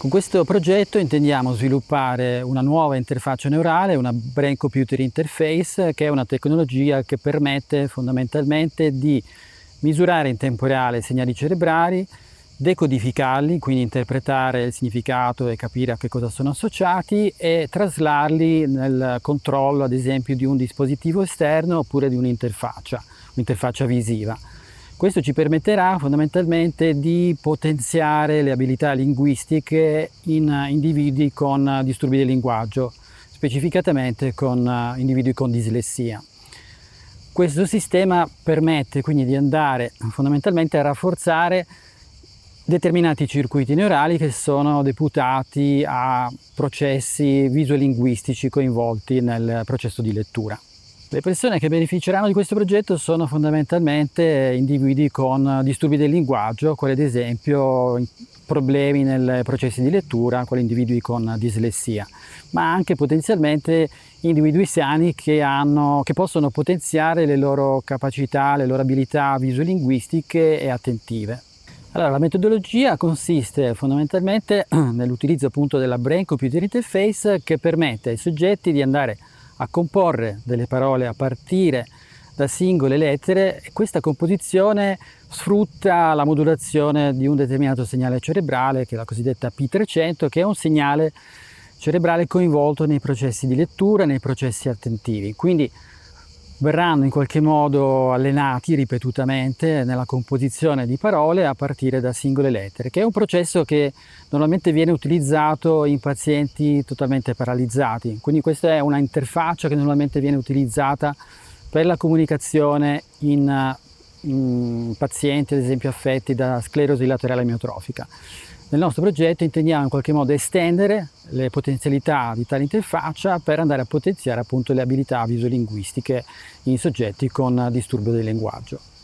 Con questo progetto intendiamo sviluppare una nuova interfaccia neurale, una Brain Computer Interface, che è una tecnologia che permette fondamentalmente di misurare in tempo reale i segnali cerebrali, decodificarli, quindi interpretare il significato e capire a che cosa sono associati e traslarli nel controllo ad esempio di un dispositivo esterno oppure di un'interfaccia, un'interfaccia visiva. Questo ci permetterà fondamentalmente di potenziare le abilità linguistiche in eh, individui con eh, disturbi del linguaggio, specificatamente con eh, individui con dislessia. Questo sistema permette quindi di andare fondamentalmente a rafforzare determinati circuiti neurali che sono deputati a processi visuolinguistici coinvolti nel processo di lettura. Le persone che beneficeranno di questo progetto sono fondamentalmente individui con disturbi del linguaggio, quali ad esempio problemi nei processi di lettura, quali individui con dislessia, ma anche potenzialmente individui sani che, hanno, che possono potenziare le loro capacità, le loro abilità visolinguistiche e attentive. Allora, la metodologia consiste fondamentalmente nell'utilizzo appunto della Brain Computer Interface che permette ai soggetti di andare a a comporre delle parole a partire da singole lettere e questa composizione sfrutta la modulazione di un determinato segnale cerebrale che è la cosiddetta P300 che è un segnale cerebrale coinvolto nei processi di lettura, nei processi attentivi. Quindi verranno in qualche modo allenati ripetutamente nella composizione di parole a partire da singole lettere, che è un processo che normalmente viene utilizzato in pazienti totalmente paralizzati. Quindi questa è una interfaccia che normalmente viene utilizzata per la comunicazione in eh, mh, pazienti ad esempio affetti da sclerosi laterale amiotrofica. Nel nostro progetto intendiamo in qualche modo estendere le potenzialità di tale interfaccia per andare a potenziare appunto le abilità visolinguistiche in soggetti con disturbo del linguaggio.